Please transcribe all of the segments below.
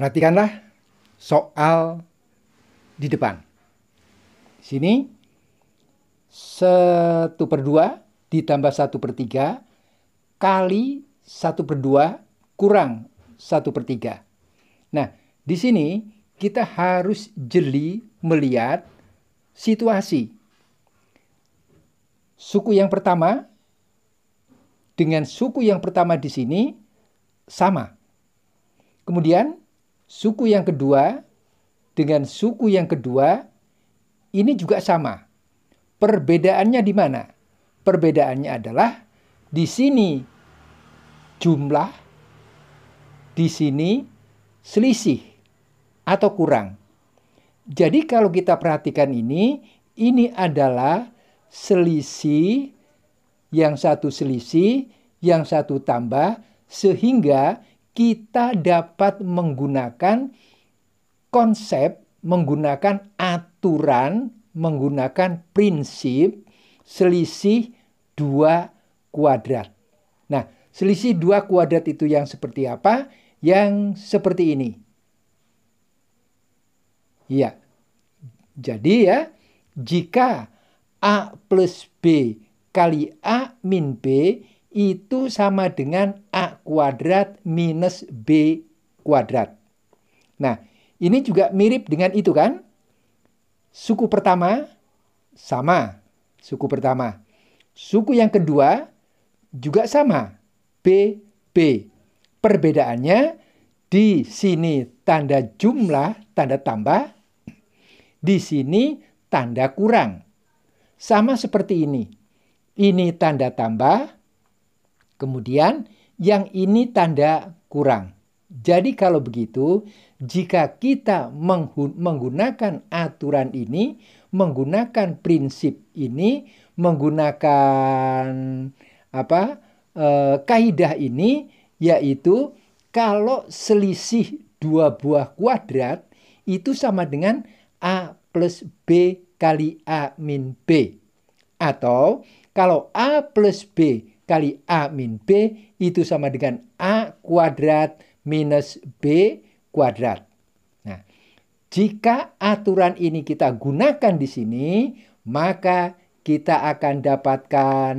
Perhatikanlah soal di depan. Di Sini, 1 per 2 ditambah 1 per 3 kali 1 per 2 kurang 1 per 3. Nah, di sini kita harus jeli melihat situasi. Suku yang pertama dengan suku yang pertama di sini sama. Kemudian suku yang kedua dengan suku yang kedua ini juga sama. Perbedaannya di mana? Perbedaannya adalah di sini jumlah, di sini selisih atau kurang. Jadi kalau kita perhatikan ini, ini adalah selisih yang satu selisih, yang satu tambah, sehingga kita dapat menggunakan konsep, menggunakan aturan, menggunakan prinsip selisih dua kuadrat. Nah, selisih dua kuadrat itu yang seperti apa? Yang seperti ini. Ya, Jadi ya, jika A plus B kali A min B itu sama dengan A kuadrat minus B kuadrat. Nah, ini juga mirip dengan itu kan? Suku pertama sama, suku pertama. Suku yang kedua juga sama, B, B. Perbedaannya di sini tanda jumlah, tanda tambah. Di sini tanda kurang. Sama seperti ini. Ini tanda tambah. Kemudian yang ini tanda kurang. Jadi kalau begitu, jika kita menggunakan aturan ini, menggunakan prinsip ini, menggunakan apa eh, kaidah ini, yaitu kalau selisih dua buah kuadrat itu sama dengan a plus b kali a min b, atau kalau a plus b kali A min B itu sama dengan A kuadrat minus B kuadrat. Nah, jika aturan ini kita gunakan di sini, maka kita akan dapatkan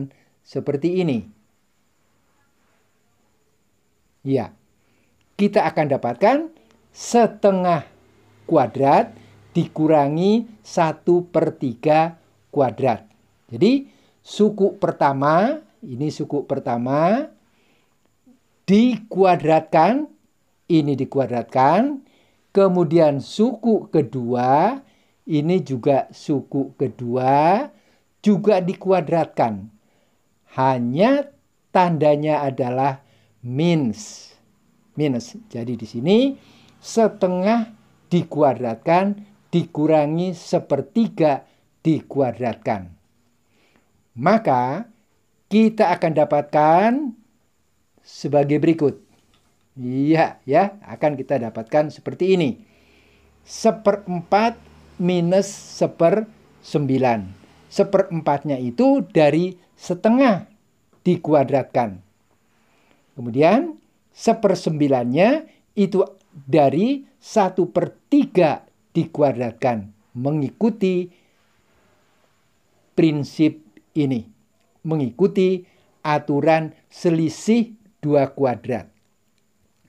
seperti ini. Ya, kita akan dapatkan setengah kuadrat dikurangi 1 per 3 kuadrat. Jadi, suku pertama ini suku pertama. Dikuadratkan. Ini dikuadratkan. Kemudian suku kedua. Ini juga suku kedua. Juga dikuadratkan. Hanya tandanya adalah minus. Minus. Jadi di sini setengah dikuadratkan dikurangi sepertiga dikuadratkan. Maka kita akan dapatkan sebagai berikut. Iya, ya, akan kita dapatkan seperti ini. Seperempat minus sepersembilan. Seperempatnya itu dari setengah dikuadratkan. Kemudian sepersembilannya itu dari satu per dikuadratkan mengikuti prinsip ini mengikuti aturan selisih dua kuadrat.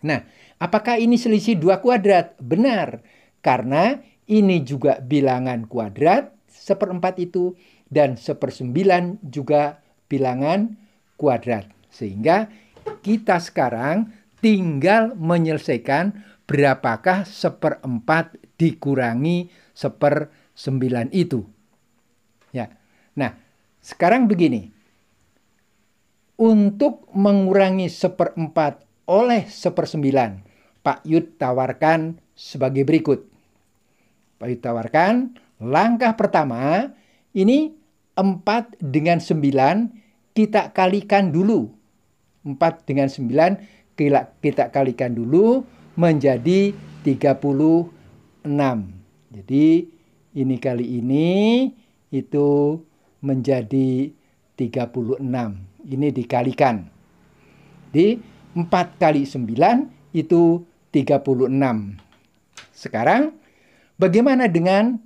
Nah, apakah ini selisih dua kuadrat? Benar, karena ini juga bilangan kuadrat, seperempat itu, dan sepersembilan juga bilangan kuadrat. Sehingga kita sekarang tinggal menyelesaikan berapakah seperempat dikurangi sepersembilan itu. Ya, nah sekarang begini, untuk mengurangi seperempat oleh sepersembilan. Pak Yud tawarkan sebagai berikut. Pak Yud tawarkan, langkah pertama ini 4 dengan 9 kita kalikan dulu. 4 dengan 9 kita kalikan dulu menjadi 36. Jadi ini kali ini itu menjadi 36 ini dikalikan. Di 4 kali 9 itu 36. Sekarang bagaimana dengan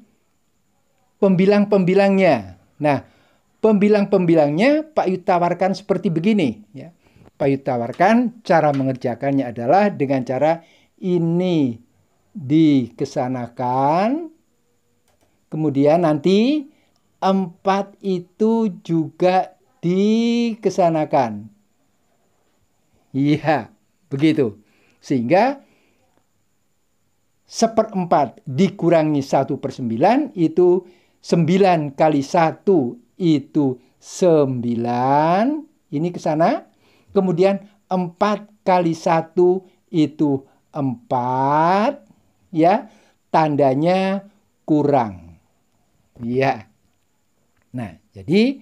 pembilang-pembilangnya? Nah, pembilang-pembilangnya Pak Yu tawarkan seperti begini. Ya. Pak Yu tawarkan cara mengerjakannya adalah dengan cara ini dikesanakan, kemudian nanti empat itu juga dikesanakan. Iya, begitu. Sehingga seperempat dikurangi satu per sembilan itu sembilan kali satu itu sembilan. Ini ke sana. Kemudian empat kali satu itu empat. Ya, tandanya kurang. Iya. Nah, jadi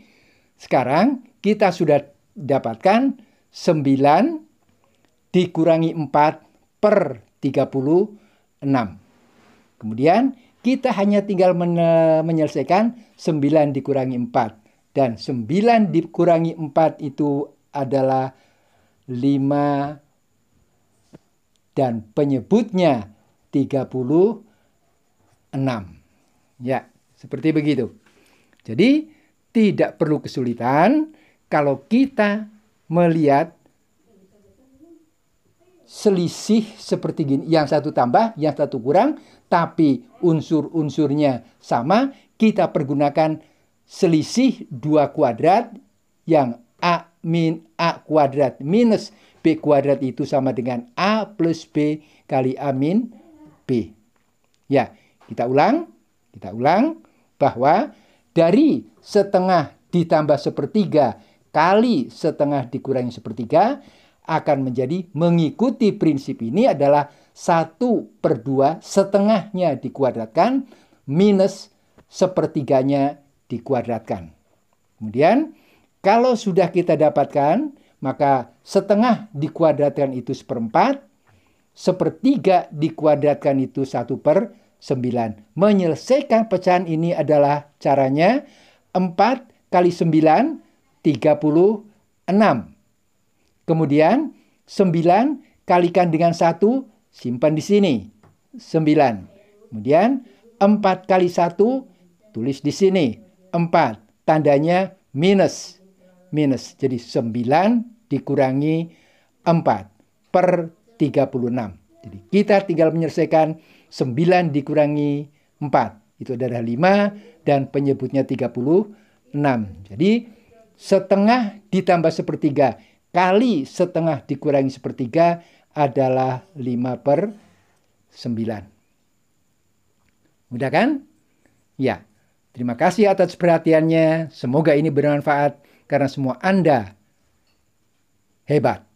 sekarang kita sudah dapatkan 9 dikurangi 4 per 36. Kemudian kita hanya tinggal menyelesaikan 9 dikurangi 4. Dan 9 dikurangi 4 itu adalah 5 dan penyebutnya 36. Ya, seperti begitu. Jadi tidak perlu kesulitan kalau kita melihat selisih seperti gini. Yang satu tambah, yang satu kurang, tapi unsur-unsurnya sama, kita pergunakan selisih dua kuadrat yang A min A kuadrat minus B kuadrat itu sama dengan A plus B kali A min B. Ya, kita ulang, kita ulang bahwa dari setengah ditambah sepertiga kali setengah dikurangi sepertiga akan menjadi mengikuti prinsip ini adalah satu per dua setengahnya dikuadratkan minus sepertiganya dikuadratkan. Kemudian kalau sudah kita dapatkan maka setengah dikuadratkan itu seperempat, sepertiga dikuadratkan itu satu per 9. Menyelesaikan pecahan ini adalah caranya 4 kali 9, 36. Kemudian 9 kalikan dengan 1, simpan di sini. 9. Kemudian 4 kali 1, tulis di sini. 4, tandanya minus. Minus, jadi 9 dikurangi 4 per 36. Jadi kita tinggal menyelesaikan 9 dikurangi 4. Itu adalah 5 dan penyebutnya 36. Jadi setengah ditambah sepertiga kali setengah dikurangi sepertiga adalah 5 per 9. Mudah kan? Ya. Terima kasih atas perhatiannya. Semoga ini bermanfaat karena semua Anda hebat.